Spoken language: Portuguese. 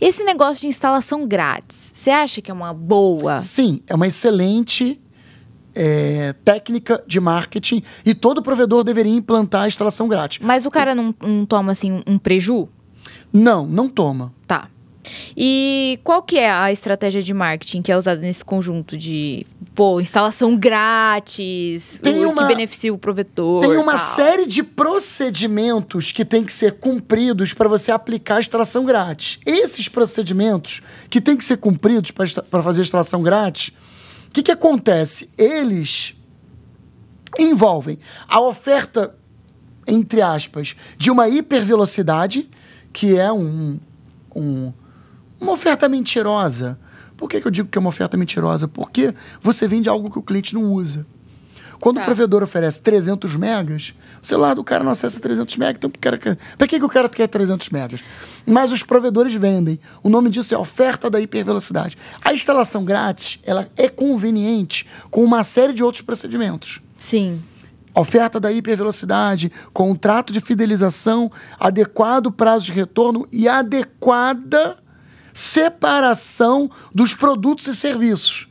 Esse negócio de instalação grátis, você acha que é uma boa? Sim, é uma excelente é, técnica de marketing e todo provedor deveria implantar a instalação grátis. Mas o cara não, não toma assim um preju? Não, não toma. Tá. E qual que é a estratégia de marketing que é usada nesse conjunto de pô, instalação grátis, tem o uma, que beneficia o provedor? Tem uma tal. série de procedimentos que tem que ser cumpridos para você aplicar a instalação grátis. Esses procedimentos que tem que ser cumpridos para fazer a instalação grátis, o que, que acontece? Eles envolvem a oferta, entre aspas, de uma hipervelocidade, que é um, um uma oferta mentirosa. Por que, que eu digo que é uma oferta mentirosa? Porque você vende algo que o cliente não usa. Quando tá. o provedor oferece 300 megas, o celular do cara não acessa 300 megas. Então, para que, que o cara quer 300 megas? Mas os provedores vendem. O nome disso é oferta da hipervelocidade. A instalação grátis ela é conveniente com uma série de outros procedimentos. Sim. Oferta da hipervelocidade, contrato de fidelização, adequado prazo de retorno e adequada separação dos produtos e serviços.